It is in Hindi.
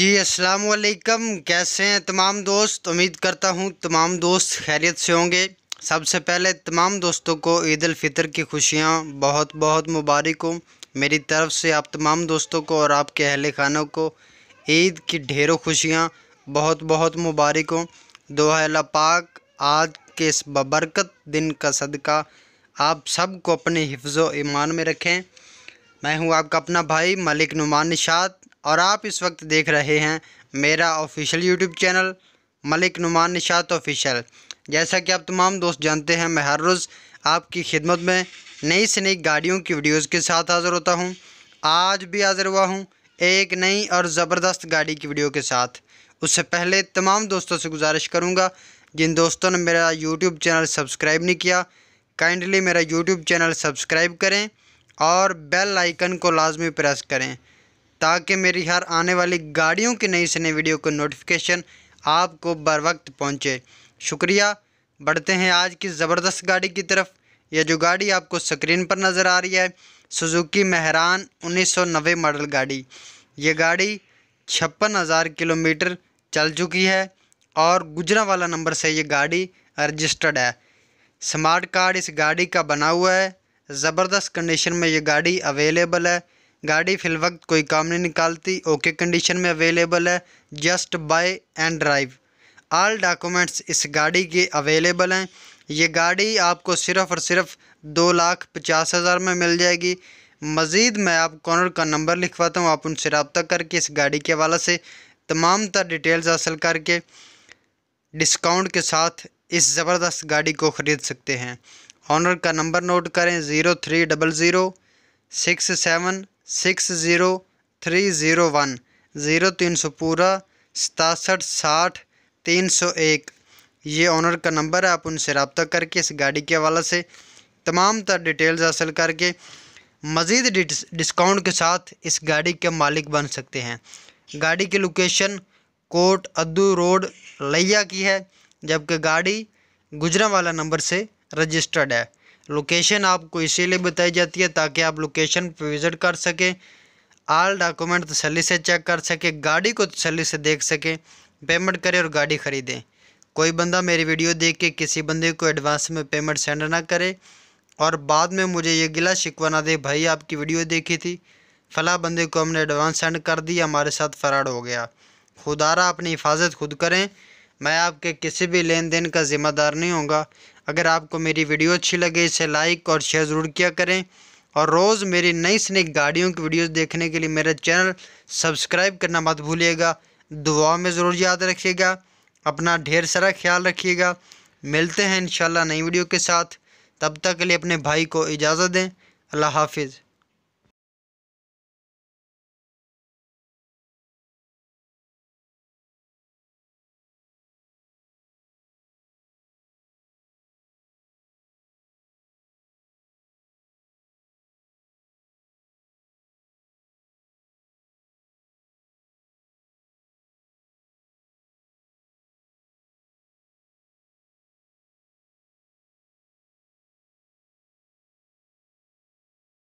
जी अस्सलाम वालेकुम कैसे हैं तमाम दोस्त उम्मीद करता हूँ तमाम दोस्त खैरियत से होंगे सबसे पहले तमाम दोस्तों को ईद फ़ितर की खुशियाँ बहुत बहुत मुबारक हो मेरी तरफ़ से आप तमाम दोस्तों को और आपके अहल खानों को ईद की ढेरों खुशियाँ बहुत बहुत मुबारक हो दोहला पाक आज के इस बबरकत दिन का सदका आप सबको अपने हिफ्ज़ ईमान में रखें मैं हूं आपका अपना भाई मलिक नुमान निशात और आप इस वक्त देख रहे हैं मेरा official YouTube channel Malik Numan Nishat official जैसा कि आप तमाम दोस्त जानते हैं मैं हर रोज़ आपकी खिदमत में नई से नई गाड़ियों की वीडियोस के साथ हाज़िर होता हूं आज भी हाज़िर हुआ हूं एक नई और ज़बरदस्त गाड़ी की वीडियो के साथ उससे पहले तमाम दोस्तों से गुजारिश करूँगा जिन दोस्तों ने मेरा यूट्यूब चैनल सब्सक्राइब नहीं किया काइंडली मेरा यूट्यूब चैनल सब्सक्राइब करें और बेल आइकन को लाजमी प्रेस करें ताकि मेरी हर आने वाली गाड़ियों की नई से नई वीडियो को नोटिफिकेशन आपको बर वक्त पहुँचे शुक्रिया बढ़ते हैं आज की ज़बरदस्त गाड़ी की तरफ यह जो गाड़ी आपको स्क्रीन पर नज़र आ रही है सुजुकी मेहरान 1990 मॉडल गाड़ी ये गाड़ी छप्पन हज़ार किलोमीटर चल चुकी है और गुजरा वाला नंबर से ये गाड़ी रजिस्टर्ड है स्मार्ट कार्ड इस गाड़ी का बना हुआ है ज़बरदस्त कंडीशन में ये गाड़ी अवेलेबल है गाड़ी फिल वक्त कोई काम नहीं निकालती ओके कंडीशन में अवेलेबल है just buy and drive all documents इस गाड़ी के अवेलेबल हैं ये गाड़ी आपको सिर्फ़ और सिर्फ दो लाख पचास हज़ार में मिल जाएगी मज़ीद मैं आप कॉर्नर का नंबर लिखवाता हूँ आप उनसे रबता करके इस गाड़ी के हवाले से तमाम तर डिटेल्स हासिल करके डिस्काउंट के साथ इस ज़बरदस्त गाड़ी को ख़रीद सकते हैं ऑनर का नंबर नोट करें zero three double zero six seven six zero three zero one zero तीन सौ पूरा सतासठ साठ तीन सौ एक ये ऑनर का नंबर है आप उनसे रबता करके इस गाड़ी के हवाले से तमाम तर डिटेल्स हासिल करके मज़ीद डिस्काउंट के साथ इस गाड़ी के मालिक बन सकते हैं गाड़ी की लोकेशन कोट अद्दू रोड लैया की है जबकि गाड़ी गुजरावाला नंबर से रजिस्टर्ड है लोकेशन आपको इसीलिए बताई जाती है ताकि आप लोकेशन पर विज़िट कर सकें आल डॉक्यूमेंट तसली से चेक कर सकें गाड़ी को तसली से देख सकें पेमेंट करें और गाड़ी ख़रीदें कोई बंदा मेरी वीडियो देख के किसी बंदे को एडवांस में पेमेंट सेंड ना करे और बाद में मुझे ये गिला शिकवा ना दे भाई आपकी वीडियो देखी थी फला बंदे को हमने एडवांस सेंड कर दिया हमारे साथ फ्रॉड हो गया खुदारा अपनी हिफाजत खुद करें मैं आपके किसी भी लेन देन का ज़िम्मेदार नहीं होगा अगर आपको मेरी वीडियो अच्छी लगे इसे लाइक और शेयर ज़रूर किया करें और रोज़ मेरी नई स्नैक गाड़ियों की वीडियोस देखने के लिए मेरा चैनल सब्सक्राइब करना मत भूलिएगा दुआ में ज़रूर याद रखिएगा अपना ढेर सारा ख्याल रखिएगा मिलते हैं इन नई वीडियो के साथ तब तक के लिए अपने भाई को इजाज़त दें अल्लाह हाफिज़